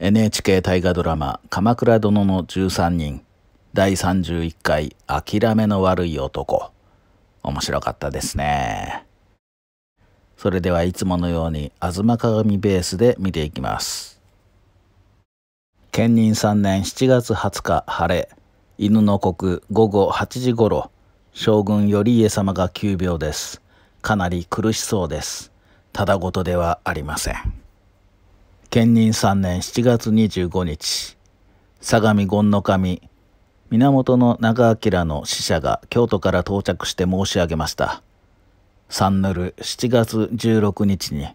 NHK 大河ドラマ「鎌倉殿の13人」第31回「諦めの悪い男」面白かったですねそれではいつものように「吾妻鏡ベース」で見ていきます建任3年7月20日晴れ犬の国午後8時ごろ将軍頼家様が急病ですかなり苦しそうですただごとではありません建仁三年七月二十五日、相模権の神、源長明の使者が京都から到着して申し上げました。三ンる七月十六日に、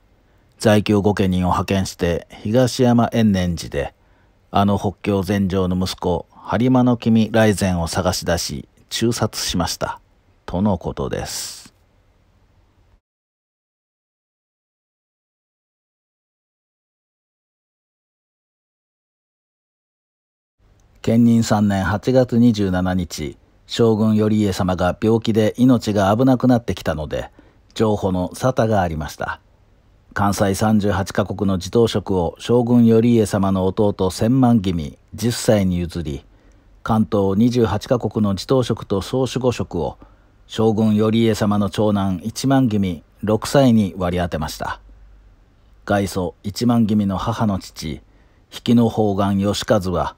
在京御家人を派遣して東山延年寺で、あの北京禅城の息子、播磨の君雷禅を探し出し、中殺しました。とのことです。兼任3年8月27日、将軍頼家様が病気で命が危なくなってきたので、譲歩の沙汰がありました。関西38カ国の児童職を将軍頼家様の弟千万気味10歳に譲り、関東28カ国の児童職と総守護職を将軍頼家様の長男1万気6歳に割り当てました。外祖1万気の母の父、比企の方眼義和は、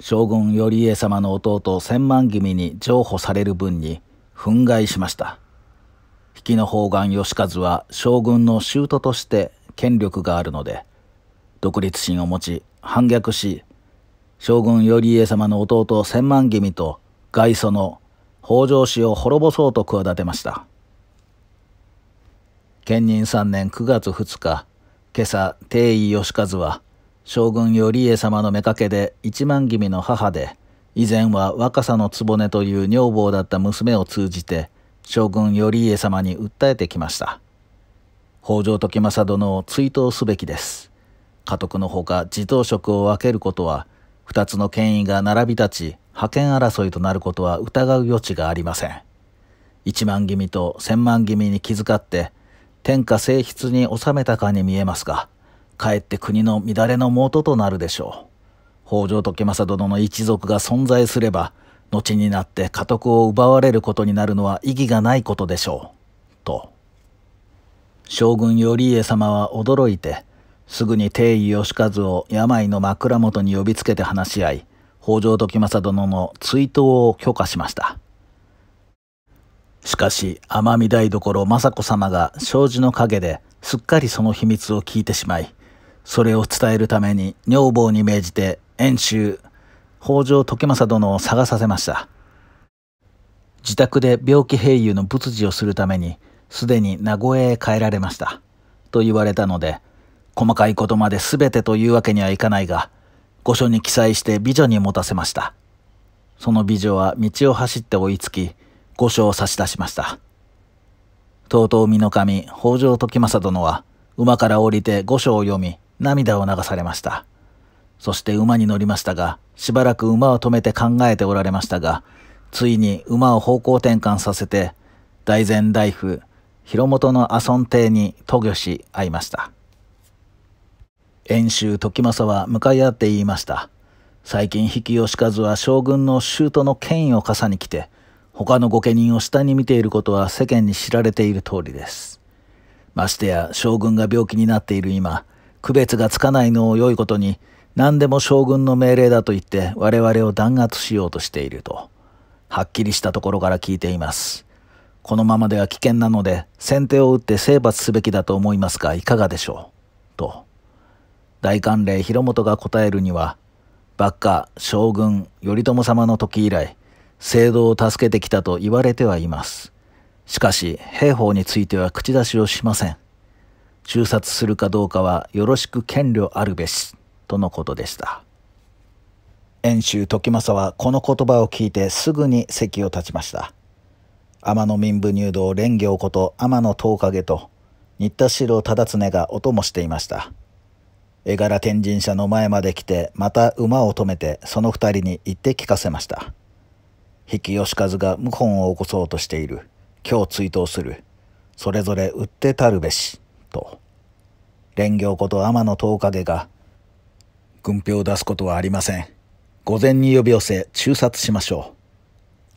将軍頼家様の弟千万君に譲歩される分に憤慨しました。比企の方眼義和は将軍の舅として権力があるので、独立心を持ち反逆し、将軍頼家様の弟千万君と外祖の北条氏を滅ぼそうと企てました。建仁3年9月2日、今朝、定位義和は、将軍頼家様の妾で一万気味の母で、以前は若さの局という女房だった娘を通じて、将軍頼家様に訴えてきました。北条時政殿を追悼すべきです。家督のほか自頭職を分けることは、二つの権威が並び立ち、覇権争いとなることは疑う余地がありません。一万気味と千万気味に気遣って、天下正筆に収めたかに見えますが、かえって国の乱れの元となるでしょう。北条時政殿の一族が存在すれば、後になって家督を奪われることになるのは意義がないことでしょう。と。将軍頼家様は驚いて、すぐに定位義和を病の枕元に呼びつけて話し合い、北条時政殿の追悼を許可しました。しかし、奄美台所雅子様が障子の陰ですっかりその秘密を聞いてしまい、それを伝えるために女房に命じて遠州北条時政殿を探させました自宅で病気併友の仏事をするためにすでに名古屋へ帰られましたと言われたので細かいことまで全てというわけにはいかないが御所に記載して美女に持たせましたその美女は道を走って追いつき御所を差し出しましたとうとう身の神北条時政殿は馬から降りて御所を読み涙を流されました。そして馬に乗りましたが、しばらく馬を止めて考えておられましたが、ついに馬を方向転換させて、大前大夫、広元の阿孫邸に渡御し会いました。遠州時政は向かい合って言いました。最近比企義和は将軍の舅の権威を傘に来て、他の御家人を下に見ていることは世間に知られている通りです。ましてや将軍が病気になっている今、区別がつかないのを良いことに、何でも将軍の命令だと言って我々を弾圧しようとしていると、はっきりしたところから聞いています。このままでは危険なので、先手を打って征伐すべきだと思いますが、いかがでしょうと。大官令広元が答えるには、幕下、将軍、頼朝様の時以来、聖堂を助けてきたと言われてはいます。しかし、兵法については口出しをしません。中殺するかどうかはよろしく権利あるべし、とのことでした。遠州時政はこの言葉を聞いてすぐに席を立ちました。天野民部入道蓮行こと天野東影と新田四郎忠常がお供していました。絵柄天神社の前まで来てまた馬を止めてその二人に言って聞かせました。比企義和が謀反を起こそうとしている。今日追悼する。それぞれ売ってたるべし。と、連行こと天野東影が、軍票を出すことはありません。午前に呼び寄せ、中殺しましょう。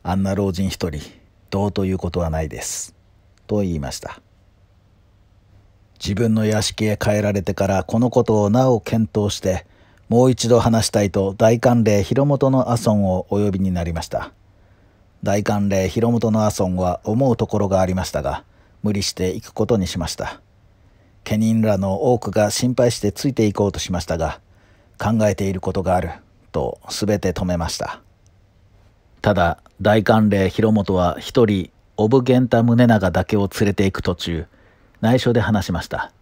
あんな老人一人、どうということはないです。と言いました。自分の屋敷へ帰られてからこのことをなお検討して、もう一度話したいと大官令広元の阿孫をお呼びになりました。大官令広元の阿孫は思うところがありましたが、無理して行くことにしました。家人らの多くが心配してついていこうとしましたが、考えていることがある、とべて止めました。ただ、大官令広元は一人、オブゲンタ宗長だけを連れていく途中、内緒で話しました。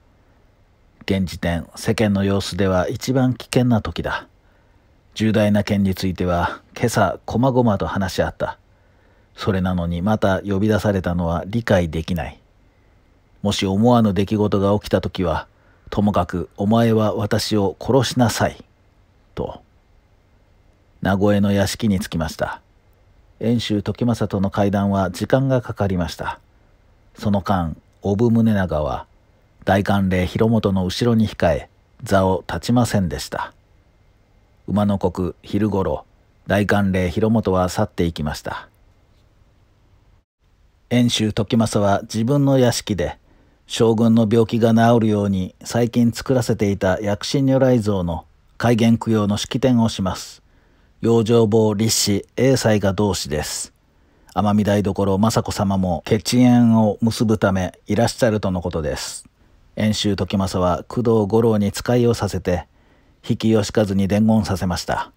現時点、世間の様子では一番危険な時だ。重大な件については、今朝、こまごまと話し合った。それなのにまた呼び出されたのは理解できない。もし思わぬ出来事が起きた時は、ともかくお前は私を殺しなさい。と。名古屋の屋敷に着きました。遠州時政との会談は時間がかかりました。その間、小部宗長は、大官令広元の後ろに控え、座を立ちませんでした。馬の国昼頃、大官令広元は去っていきました。遠州時政は自分の屋敷で将軍の病気が治るように最近作らせていた薬師如来像の開元供養の式典をします。養生坊立志英才が同志です。奄美台所雅子様も血縁を結ぶためいらっしゃるとのことです。遠州時政は工藤五郎に使いをさせて、比企吉和に伝言させました。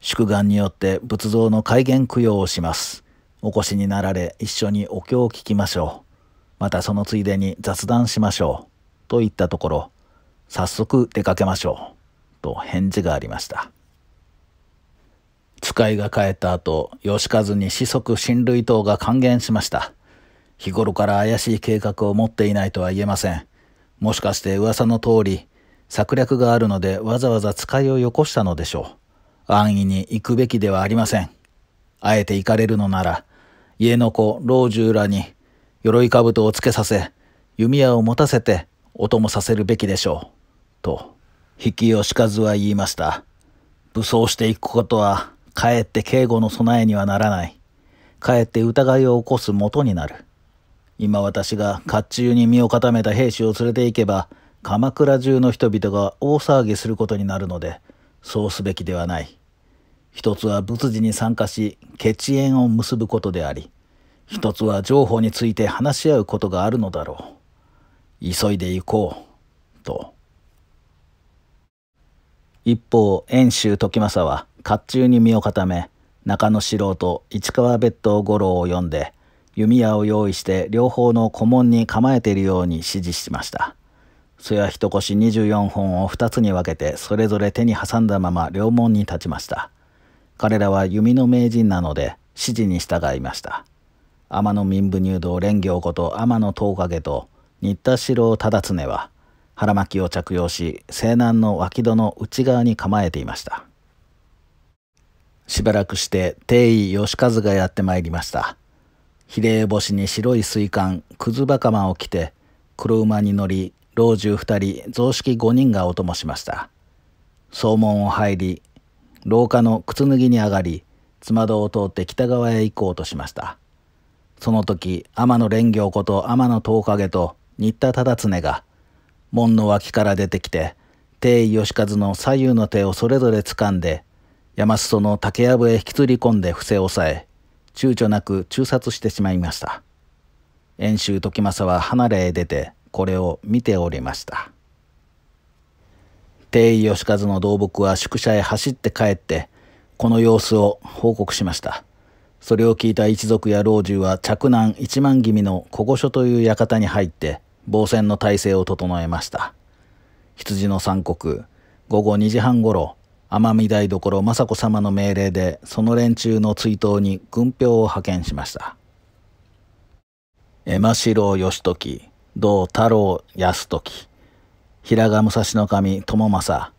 祝願によって仏像の開元供養をします。お越しになられ一緒にお経を聞きましょう。またそのついでに雑談しましょう。と言ったところ、早速出かけましょう。と返事がありました。使いが帰った後、吉和に四足親類等が還元しました。日頃から怪しい計画を持っていないとは言えません。もしかして噂の通り、策略があるのでわざわざ使いをよこしたのでしょう。安易に行くべきではありません。あえて行かれるのなら、家の子、老中らに鎧兜をつけさせ、弓矢を持たせて、音もさせるべきでしょう。と、引き吉和は言いました。武装していくことは、かえって警護の備えにはならない。かえって疑いを起こす元になる。今私が甲冑に身を固めた兵士を連れて行けば、鎌倉中の人々が大騒ぎすることになるので、そうすべきではない。一つは仏事に参加し、血縁を結ぶことであり、一つは情報について話し合うことがあるのだろう。急いで行こう、と。一方、遠州時政は甲冑に身を固め、中野四郎と市川別当五郎を呼んで、弓矢を用意して両方の古門に構えているように指示しました。そや一腰24本を2つに分けてそれぞれ手に挟んだまま両門に立ちました。彼らは弓の名人なので指示に従いました。天野民部入道蓮行こと天野東影と新田四郎忠常は腹巻を着用し西南の脇戸の内側に構えていましたしばらくして帝位義和がやってまいりました比例帽子に白い水管くずばかまを着て黒馬に乗り老中二人雑式五人がお供しました総門を入り廊下の靴脱ぎに上がり妻戸を通って北側へ行こうとしましたその時天野蓮行こと天野十影と新田忠常が門の脇から出てきて帝位義和の左右の手をそれぞれ掴んで山裾の竹やぶへ引きずり込んで伏せ押さえ躊躇なく中殺してしまいました遠州時政は離れへ出てこれを見ておりました帝位義和の動木は宿舎へ走って帰ってこの様子を報告しましたそれを聞いた一族や老中は嫡男一万気味の小御所という館に入って防戦の体制を整えました。羊の三国、午後2時半ごろ、奄美台所雅子様の命令でその連中の追悼に軍票を派遣しました。江間四郎義時、道太郎安時、平賀武蔵の神友政、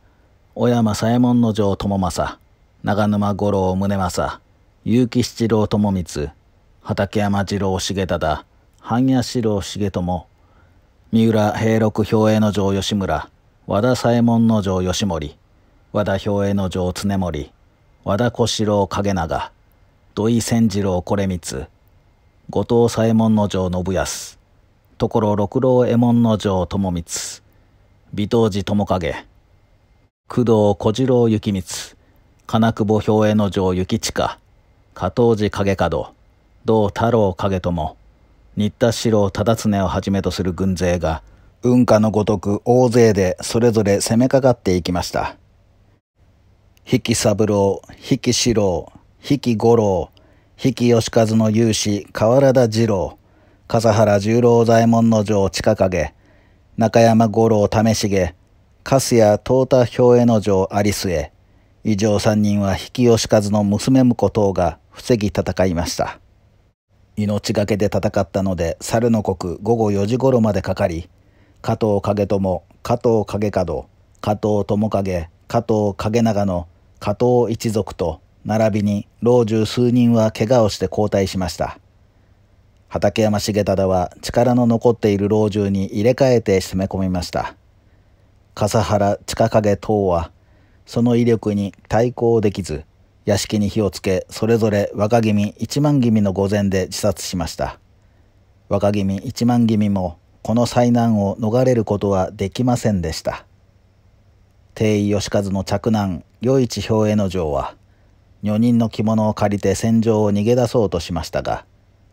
小山左衛門の城友政、長沼五郎宗政、結城七郎友光、畠山次郎重忠、半谷四郎重友、三浦平六兵衛の城吉村、和田左衛門の城吉森、和田兵衛の城常森、和田小四郎景長、土井千次郎惟光、後藤左衛門の城信康、ところ六郎右衛門の城友光、尾藤寺友影、工藤小次郎幸光、金久保兵衛の城幸近、加藤寺影角、道太郎影友、新田四郎忠常をはじめとする軍勢が、運河のごとく大勢でそれぞれ攻めかかっていきました。比企三郎、比企四郎、比企五郎、比企義和の勇士、河原田二郎、笠原十郎左衛門の城近影、中山五郎為重、粕谷東田兵衛の城有末、以上三人は比企義和の娘婿等が防ぎ戦いました命がけで戦ったので猿の国午後4時頃までかかり加藤景友加藤景門加藤友影加藤景長の加藤一族と並びに老中数人は怪我をして交代しました畠山重忠は力の残っている老中に入れ替えて攻め込みました笠原近影等はその威力に対抗できず屋敷に火をつけ、それぞれ若君一万君の御前で自殺しました。若君一万君もこの災難を逃れることはできませんでした。定位義和の嫡男、与一兵衛の城は、女人の着物を借りて戦場を逃げ出そうとしましたが、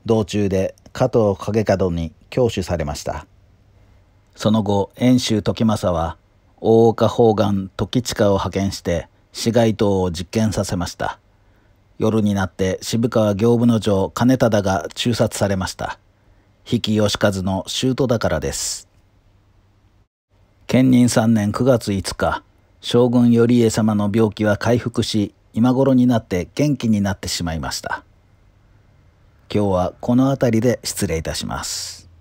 道中で加藤景門に教取されました。その後、遠州時政は、大岡方眼時近を派遣して、市街等を実験させました。夜になって渋川行部の城金忠が中殺されました。比企義和の舅だからです。建任3年9月5日、将軍頼家様の病気は回復し、今頃になって元気になってしまいました。今日はこの辺りで失礼いたします。